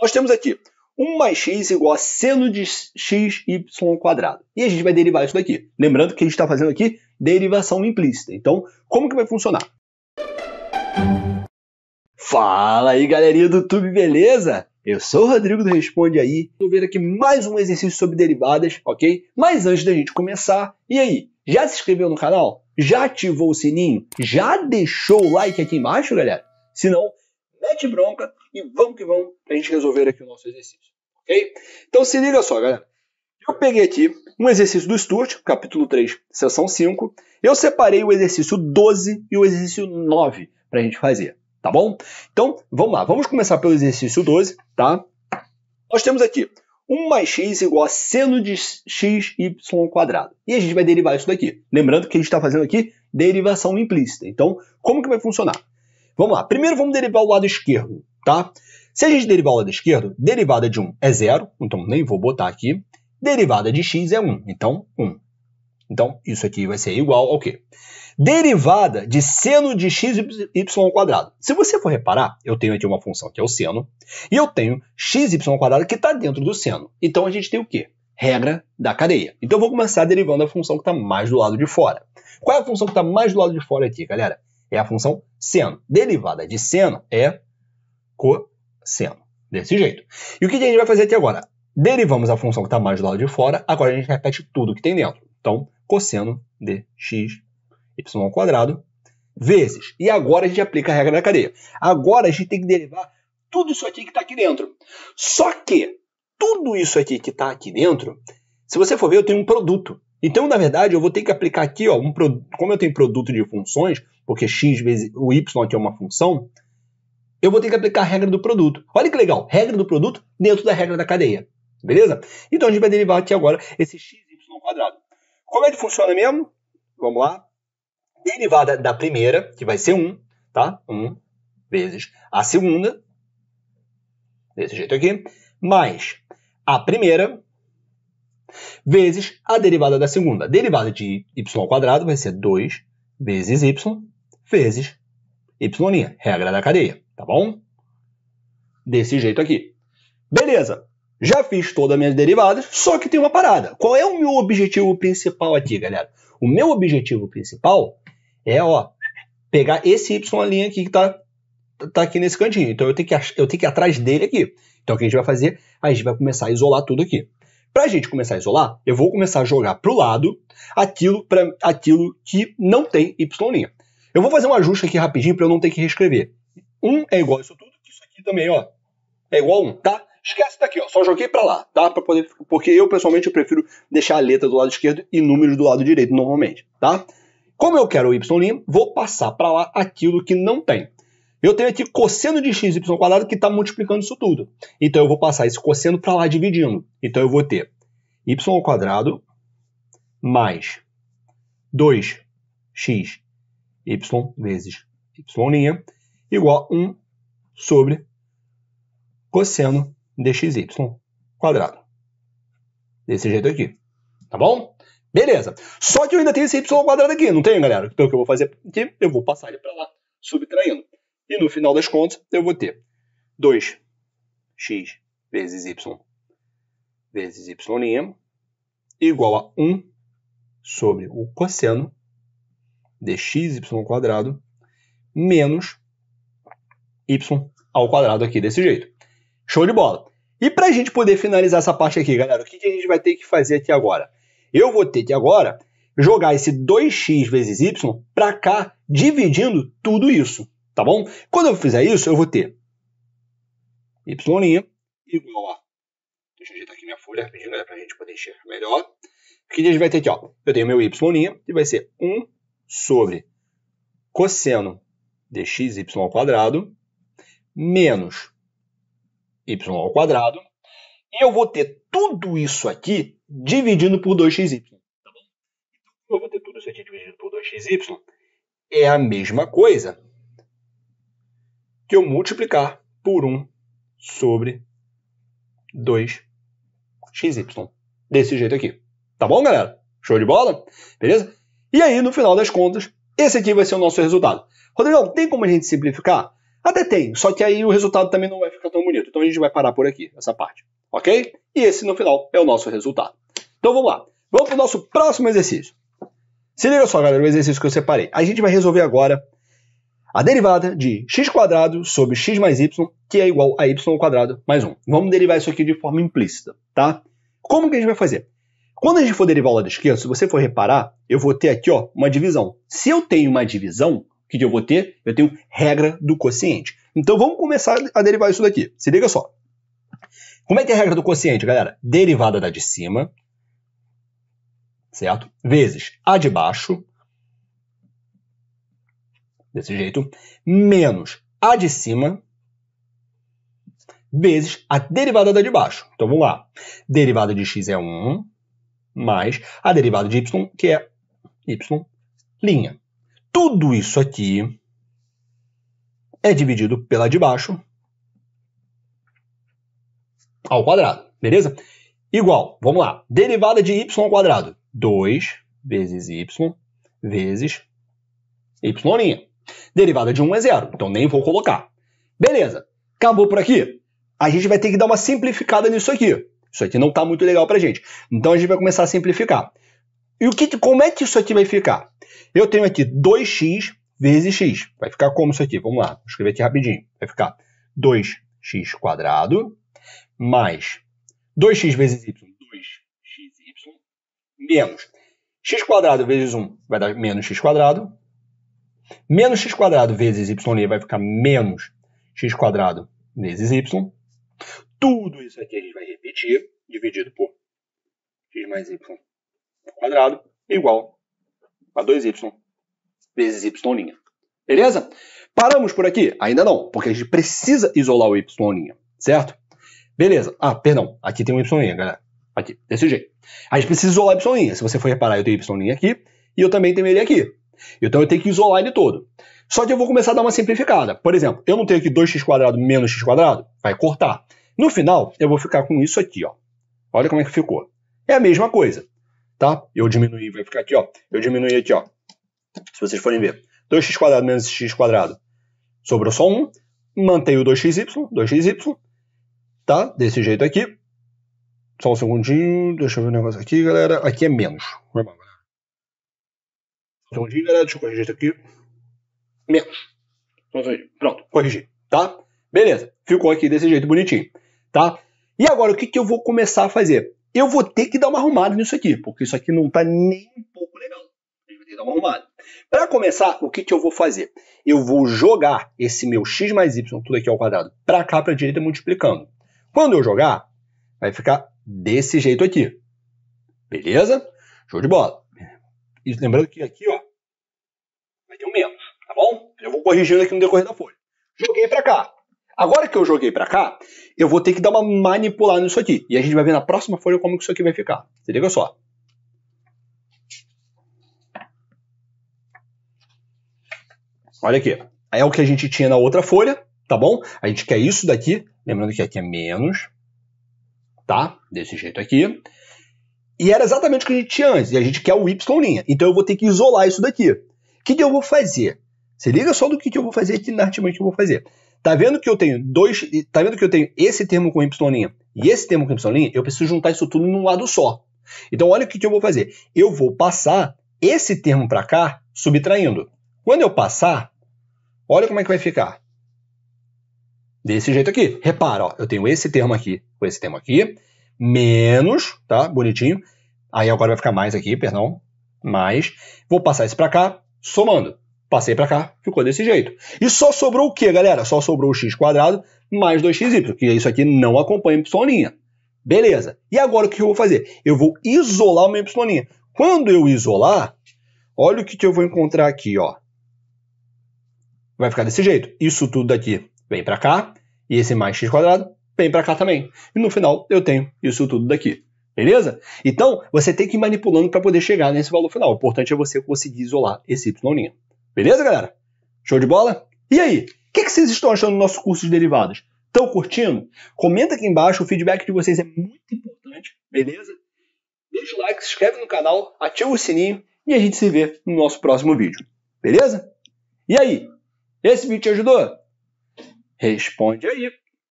Nós temos aqui 1 mais x igual a seno de xy quadrado. E a gente vai derivar isso daqui. Lembrando que a gente está fazendo aqui derivação implícita. Então, como que vai funcionar? Fala aí, galerinha do YouTube, beleza? Eu sou o Rodrigo do Responde Aí. Vou ver aqui mais um exercício sobre derivadas, ok? Mas antes da gente começar, e aí? Já se inscreveu no canal? Já ativou o sininho? Já deixou o like aqui embaixo, galera? Se não, mete bronca, e vamos que vamos para a gente resolver aqui o nosso exercício. Ok? Então se liga só, galera. Eu peguei aqui um exercício do Stuart, capítulo 3, seção 5. Eu separei o exercício 12 e o exercício 9 para a gente fazer, tá bom? Então, vamos lá. Vamos começar pelo exercício 12, tá? Nós temos aqui 1 mais x igual a seno de xy quadrado. E a gente vai derivar isso daqui. Lembrando que a gente está fazendo aqui derivação implícita. Então, como que vai funcionar? Vamos lá. Primeiro vamos derivar o lado esquerdo tá? Se a gente derivar o lado esquerdo, derivada de 1 é zero, então nem vou botar aqui. Derivada de x é 1, então 1. Então, isso aqui vai ser igual ao quê? Derivada de seno de x y quadrado. Se você for reparar, eu tenho aqui uma função que é o seno, e eu tenho x y quadrado que está dentro do seno. Então, a gente tem o quê? Regra da cadeia. Então, eu vou começar derivando a função que está mais do lado de fora. Qual é a função que está mais do lado de fora aqui, galera? É a função seno. Derivada de seno é cosseno. Desse jeito. E o que a gente vai fazer aqui agora? Derivamos a função que está mais do lado de fora, agora a gente repete tudo que tem dentro. Então, cosseno de x y ao quadrado vezes. E agora a gente aplica a regra da cadeia. Agora a gente tem que derivar tudo isso aqui que está aqui dentro. Só que tudo isso aqui que está aqui dentro, se você for ver, eu tenho um produto. Então, na verdade, eu vou ter que aplicar aqui, ó, um, como eu tenho produto de funções, porque x vezes o y aqui é uma função, eu vou ter que aplicar a regra do produto. Olha que legal, regra do produto dentro da regra da cadeia. Beleza? Então a gente vai derivar aqui agora esse xy Como é que funciona mesmo? Vamos lá. Derivada da primeira, que vai ser 1, tá? 1 vezes a segunda, desse jeito aqui, mais a primeira vezes a derivada da segunda. derivada de y quadrado vai ser 2 vezes y vezes y', regra da cadeia tá bom? Desse jeito aqui. Beleza, já fiz todas as minhas derivadas, só que tem uma parada. Qual é o meu objetivo principal aqui, galera? O meu objetivo principal é, ó, pegar esse y linha aqui que está tá aqui nesse cantinho. Então eu tenho, que, eu tenho que ir atrás dele aqui. Então o que a gente vai fazer? A gente vai começar a isolar tudo aqui. Para a gente começar a isolar, eu vou começar a jogar para o lado aquilo, pra, aquilo que não tem y'. Eu vou fazer um ajuste aqui rapidinho para eu não ter que reescrever. 1 é igual a isso tudo, que isso aqui também, ó, é igual a 1, tá? Esquece daqui, ó, só joguei para lá, tá? Para poder, porque eu pessoalmente eu prefiro deixar a letra do lado esquerdo e números do lado direito normalmente, tá? Como eu quero o y', vou passar para lá aquilo que não tem. Eu tenho aqui cosseno de xy quadrado que está multiplicando isso tudo. Então eu vou passar esse cosseno para lá dividindo. Então eu vou ter y ao quadrado mais 2xy vezes y' igual a 1 sobre cosseno dxy quadrado. Desse jeito aqui. Tá bom? Beleza. Só que eu ainda tenho esse y quadrado aqui, não tenho, galera? Então o que eu vou fazer aqui? Eu vou passar ele para lá, subtraindo. E no final das contas, eu vou ter 2x vezes y vezes y' igual a 1 sobre o cosseno de xy quadrado menos y ao quadrado aqui desse jeito. Show de bola! E para a gente poder finalizar essa parte aqui, galera, o que, que a gente vai ter que fazer aqui agora? Eu vou ter que agora jogar esse 2x vezes y para cá, dividindo tudo isso, tá bom? Quando eu fizer isso, eu vou ter y' igual a... Deixa eu ajeitar aqui minha folha rapidinho, galera, né, para a gente poder encher melhor. O que a gente vai ter aqui, ó? Eu tenho meu y', que vai ser 1 sobre cosseno dxy ao quadrado menos y ao quadrado. E eu vou ter tudo isso aqui dividido por 2xy. Tá bom? Então, eu vou ter tudo isso aqui dividido por 2xy. É a mesma coisa que eu multiplicar por 1 sobre 2xy. Desse jeito aqui. Tá bom, galera? Show de bola? Beleza? E aí, no final das contas, esse aqui vai ser o nosso resultado. Rodrigão, tem como a gente simplificar? Até ah, tem, só que aí o resultado também não vai ficar tão bonito. Então a gente vai parar por aqui, essa parte. Ok? E esse, no final, é o nosso resultado. Então vamos lá. Vamos para o nosso próximo exercício. Se liga só, galera, o exercício que eu separei. A gente vai resolver agora a derivada de x sobre x mais y, que é igual a y mais 1. Vamos derivar isso aqui de forma implícita, tá? Como que a gente vai fazer? Quando a gente for derivar o lado esquerdo, se você for reparar, eu vou ter aqui ó, uma divisão. Se eu tenho uma divisão, que eu vou ter? Eu tenho regra do quociente. Então vamos começar a derivar isso daqui. Se liga só. Como é que é a regra do quociente, galera? Derivada da de cima, certo? Vezes a de baixo, desse jeito, menos a de cima, vezes a derivada da de baixo. Então vamos lá. Derivada de x é 1, mais a derivada de y, que é y'. Tudo isso aqui é dividido pela de baixo ao quadrado, beleza? Igual, vamos lá, derivada de y ao quadrado, 2 vezes y vezes y'. Derivada de 1 é zero, então nem vou colocar. Beleza, acabou por aqui. A gente vai ter que dar uma simplificada nisso aqui. Isso aqui não está muito legal para gente. Então a gente vai começar a simplificar. E o que, como é que isso aqui vai ficar? Eu tenho aqui 2x vezes x. Vai ficar como isso aqui? Vamos lá, vou escrever aqui rapidinho. Vai ficar 2x quadrado mais 2x vezes y, 2xy, menos x quadrado vezes 1 vai dar menos x quadrado, menos x quadrado vezes y vai ficar menos x quadrado vezes y. Tudo isso aqui a gente vai repetir, dividido por x mais y quadrado, igual a 2y vezes y'. Beleza? Paramos por aqui? Ainda não, porque a gente precisa isolar o y', certo? Beleza. Ah, perdão. Aqui tem um y', galera. Aqui, desse jeito. A gente precisa isolar o y'. Se você for reparar, eu tenho y' aqui e eu também tenho ele aqui. Então eu tenho que isolar ele todo. Só que eu vou começar a dar uma simplificada. Por exemplo, eu não tenho aqui 2x² menos x²? Vai cortar. No final, eu vou ficar com isso aqui, ó. Olha como é que ficou. É a mesma coisa tá? Eu diminuí, vai ficar aqui, ó. Eu diminuí aqui, ó. Se vocês forem ver. 2x² menos x². Sobrou só 1. Mantei o 2xy, 2xy, tá? Desse jeito aqui. Só um segundinho, deixa eu ver o um negócio aqui, galera. Aqui é menos. Normal, galera. Um segundinho, galera, deixa eu corrigir isso aqui. Menos. Pronto, corrigi, tá? Beleza, ficou aqui desse jeito bonitinho, tá? E agora, o que, que eu vou começar a fazer? eu vou ter que dar uma arrumada nisso aqui, porque isso aqui não está nem um pouco legal. Eu vou ter que dar uma arrumada. Para começar, o que, que eu vou fazer? Eu vou jogar esse meu x mais y, tudo aqui ao quadrado, para cá, para a direita, multiplicando. Quando eu jogar, vai ficar desse jeito aqui. Beleza? Show de bola. E lembrando que aqui, ó, vai ter um menos, tá bom? Eu vou corrigindo aqui no decorrer da folha. Joguei para cá. Agora que eu joguei para cá, eu vou ter que dar uma manipulada nisso aqui. E a gente vai ver na próxima folha como que isso aqui vai ficar. Se liga só. Olha aqui. É o que a gente tinha na outra folha, tá bom? A gente quer isso daqui. Lembrando que aqui é menos. Tá? Desse jeito aqui. E era exatamente o que a gente tinha antes. E a gente quer o y'. Então eu vou ter que isolar isso daqui. O que, que eu vou fazer? Se liga só do que, que eu vou fazer aqui na artimanha que eu vou fazer. Tá vendo que eu tenho dois. Tá vendo que eu tenho esse termo com y' e esse termo com y'? Eu preciso juntar isso tudo num lado só. Então olha o que, que eu vou fazer. Eu vou passar esse termo para cá subtraindo. Quando eu passar, olha como é que vai ficar. Desse jeito aqui. Repara, ó, eu tenho esse termo aqui com esse termo aqui, menos, tá? Bonitinho. Aí agora vai ficar mais aqui, perdão. Mais. Vou passar isso para cá, somando. Passei para cá, ficou desse jeito. E só sobrou o quê, galera? Só sobrou o x quadrado mais 2xy, que isso aqui não acompanha y'. Beleza. E agora o que eu vou fazer? Eu vou isolar o meu y'. Quando eu isolar, olha o que, que eu vou encontrar aqui, ó. Vai ficar desse jeito. Isso tudo daqui vem para cá, e esse mais x quadrado vem para cá também. E no final eu tenho isso tudo daqui. Beleza? Então, você tem que ir manipulando para poder chegar nesse valor final. O importante é você conseguir isolar esse y'. Beleza, galera? Show de bola? E aí, o que, que, vocês estão achando do nosso curso de derivadas? Estão curtindo? Comenta aqui embaixo, o feedback de vocês é muito importante, beleza? Deixa o like, se inscreve no canal, ativa o sininho e a gente se vê no nosso próximo vídeo, beleza? E aí, esse vídeo te ajudou? Responde aí!